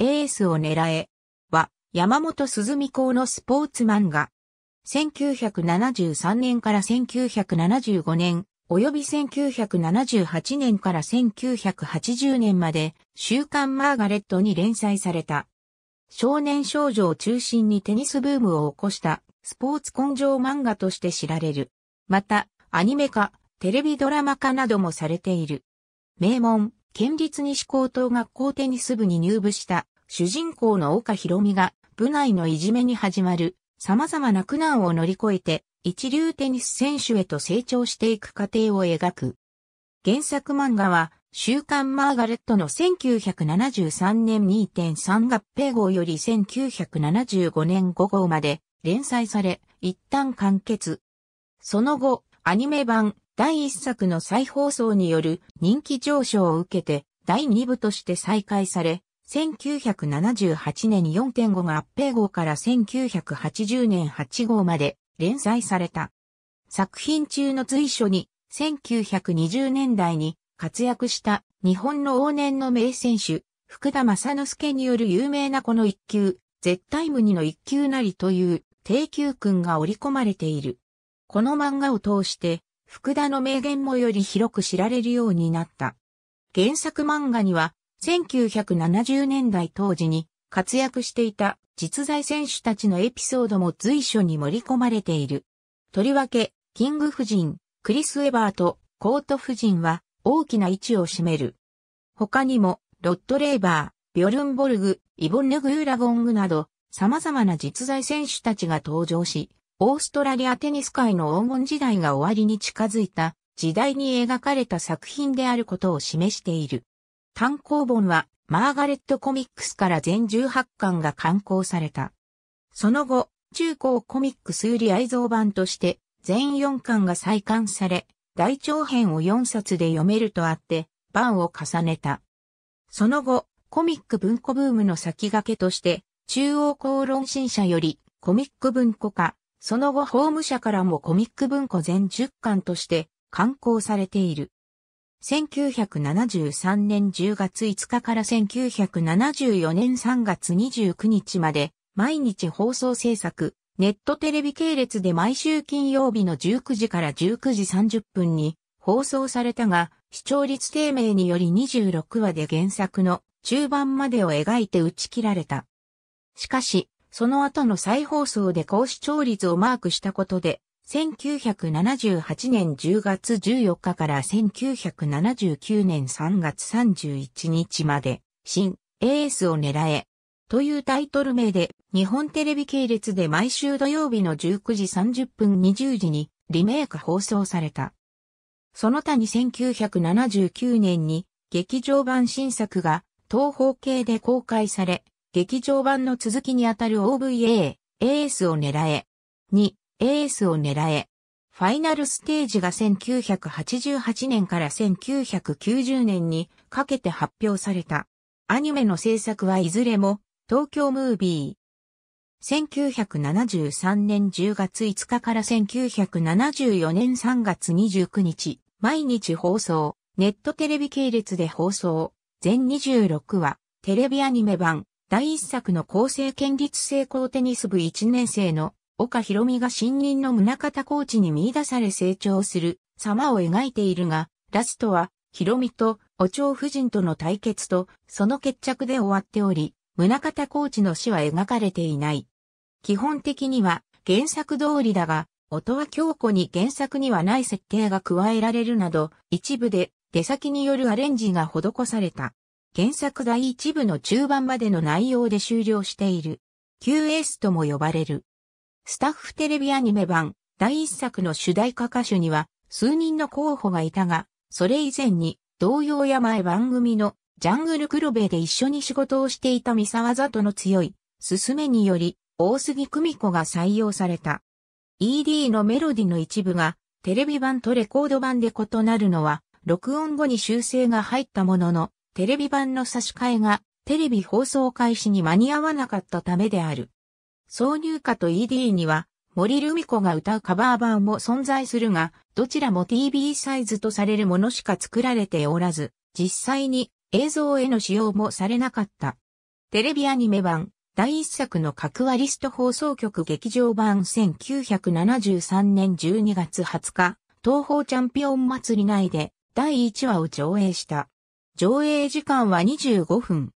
エースを狙え、は、山本鈴美公のスポーツ漫画。1973年から1975年、及び1978年から1980年まで、週刊マーガレットに連載された。少年少女を中心にテニスブームを起こしたスポーツ根性漫画として知られる。また、アニメ化、テレビドラマ化などもされている。名門、県立西高等学校テニス部に入部した主人公の岡博美が部内のいじめに始まる様々な苦難を乗り越えて一流テニス選手へと成長していく過程を描く。原作漫画は週刊マーガレットの1973年2.3合併号より1975年5号まで連載され一旦完結。その後、アニメ版第1作の再放送による人気上昇を受けて、第2部として再開され、1978年4.5が合併号から1980年8号まで連載された。作品中の随所に、1920年代に活躍した日本の往年の名選手、福田正之助による有名なこの一級、絶対無二の一級なりという低級訓が織り込まれている。この漫画を通して、福田の名言もより広く知られるようになった。原作漫画には、1970年代当時に活躍していた実在選手たちのエピソードも随所に盛り込まれている。とりわけ、キング夫人、クリス・エバーとコート夫人は大きな位置を占める。他にも、ロッド・レーバー、ビョルンボルグ、イボンヌ・グーラゴングなど、様々な実在選手たちが登場し、オーストラリアテニス界の黄金時代が終わりに近づいた時代に描かれた作品であることを示している。単行本はマーガレットコミックスから全18巻が刊行された。その後、中高コミックス売り愛蔵版として全4巻が再刊され、大長編を4冊で読めるとあって、版を重ねた。その後、コミック文庫ブームの先駆けとして、中央公論新社よりコミック文庫化、その後法務社からもコミック文庫全10巻として刊行されている。1973年10月5日から1974年3月29日まで毎日放送制作、ネットテレビ系列で毎週金曜日の19時から19時30分に放送されたが、視聴率低迷により26話で原作の中盤までを描いて打ち切られた。しかし、その後の再放送で高視聴率をマークしたことで、1978年10月14日から1979年3月31日まで、新エースを狙え、というタイトル名で、日本テレビ系列で毎週土曜日の19時30分20時にリメイク放送された。その他に1979年に劇場版新作が東方系で公開され、劇場版の続きにあたる OVA、AS を狙え。2、AS を狙え。ファイナルステージが1988年から1990年にかけて発表された。アニメの制作はいずれも東京ムービー。1973年10月5日から1974年3月29日、毎日放送、ネットテレビ系列で放送、全26話、テレビアニメ版、第一作の厚生県立成功テニス部1年生の岡博美が新任の宗方コーチに見出され成長する様を描いているが、ラストは博美とお蝶夫人との対決とその決着で終わっており、宗方コーチの死は描かれていない。基本的には原作通りだが、音は強固に原作にはない設定が加えられるなど、一部で出先によるアレンジが施された。原作第一部の中盤までの内容で終了している。QS とも呼ばれる。スタッフテレビアニメ版第一作の主題歌歌手には数人の候補がいたが、それ以前に同様や前番組のジャングル黒部で一緒に仕事をしていた三沢里の強い勧めにより大杉久美子が採用された。ED のメロディの一部がテレビ版とレコード版で異なるのは録音後に修正が入ったもののテレビ版の差し替えがテレビ放送開始に間に合わなかったためである。挿入歌と ED には森ルミ子が歌うカバー版も存在するが、どちらも TV サイズとされるものしか作られておらず、実際に映像への使用もされなかった。テレビアニメ版、第一作の格和リスト放送局劇場版1973年12月20日、東方チャンピオン祭り内で第1話を上映した。上映時間は25分。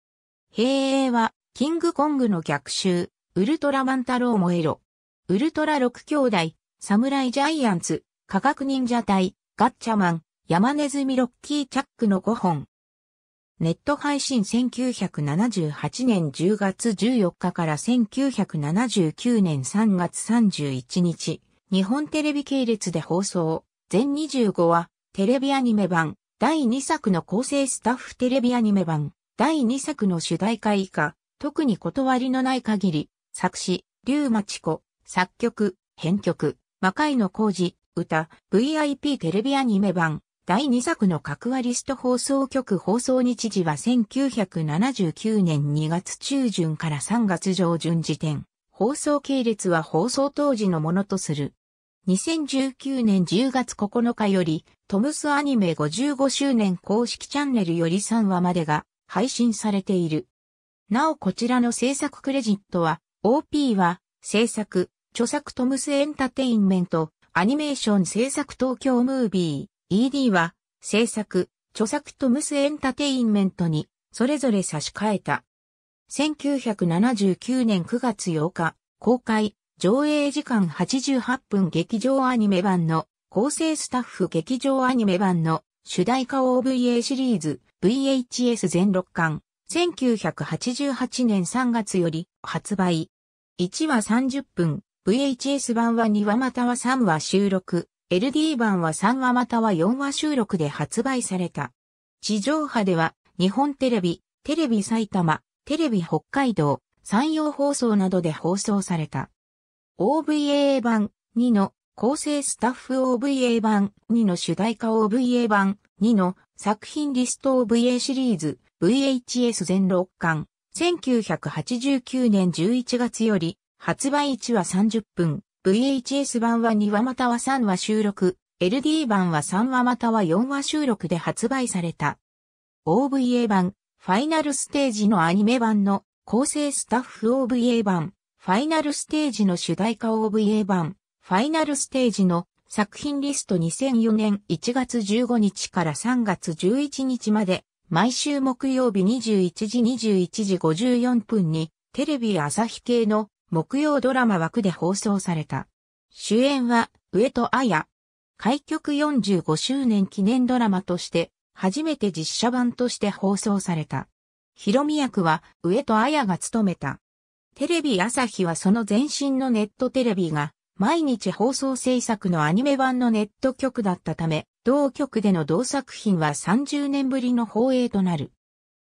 平映は、キングコングの逆襲、ウルトラマンタロウモエロ、ウルトラ6兄弟、サムライジャイアンツ、科学忍者隊、ガッチャマン、山ネズミロッキーチャックの5本。ネット配信1978年10月14日から1979年3月31日、日本テレビ系列で放送、全25話、テレビアニメ版、第2作の構成スタッフテレビアニメ版、第2作の主題歌以下、特に断りのない限り、作詞、竜町子、作曲、編曲、魔界の工事、歌、VIP テレビアニメ版、第2作の格割リスト放送局放送日時は1979年2月中旬から3月上旬時点。放送系列は放送当時のものとする。2019年10月9日より、トムスアニメ55周年公式チャンネルより3話までが配信されている。なおこちらの制作クレジットは、OP は、制作、著作トムスエンタテインメント、アニメーション制作東京ムービー、ED は、制作、著作トムスエンタテインメントに、それぞれ差し替えた。1979年9月8日、公開、上映時間88分劇場アニメ版の構成スタッフ劇場アニメ版の主題歌 OVA シリーズ VHS 全6巻1988年3月より発売1話30分 VHS 版は2話または3話収録 LD 版は3話または4話収録で発売された地上波では日本テレビ、テレビ埼玉、テレビ北海道、山陽放送などで放送された。OVA 版2の構成スタッフ OVA 版2の主題歌 OVA 版2の作品リスト OVA シリーズ VHS 全6巻1989年11月より発売1話30分 VHS 版は2話または3話収録 LD 版は3話または4話収録で発売された OVA 版ファイナルステージのアニメ版の構成スタッフ OVA 版ファイナルステージの主題歌 OVA 版、ファイナルステージの作品リスト2004年1月15日から3月11日まで、毎週木曜日21時21時54分に、テレビ朝日系の木曜ドラマ枠で放送された。主演は、上戸彩。開局45周年記念ドラマとして、初めて実写版として放送された。ヒロミ役は、上戸彩が務めた。テレビ朝日はその前身のネットテレビが毎日放送制作のアニメ版のネット局だったため、同局での同作品は30年ぶりの放映となる。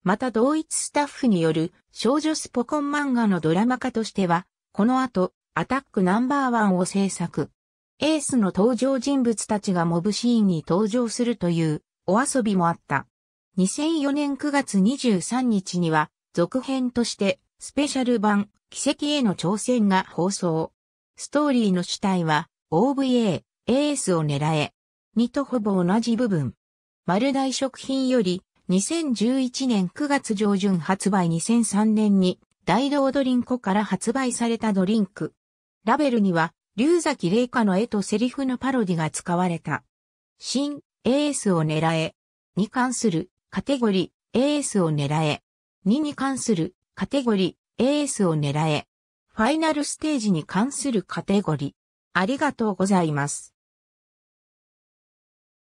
また同一スタッフによる少女スポコン漫画のドラマ化としては、この後、アタックナンバーワンを制作。エースの登場人物たちがモブシーンに登場するというお遊びもあった。2004年9月23日には続編としてスペシャル版奇跡への挑戦が放送。ストーリーの主体は OVA、エースを狙え。2とほぼ同じ部分。丸大食品より2011年9月上旬発売2003年に大道ドリンクから発売されたドリンク。ラベルには竜崎玲香の絵とセリフのパロディが使われた。新エースを狙えに関するカテゴリーエースを狙え2に関するカテゴリエースを狙え。ファイナルステージに関するカテゴリー。ありがとうございます。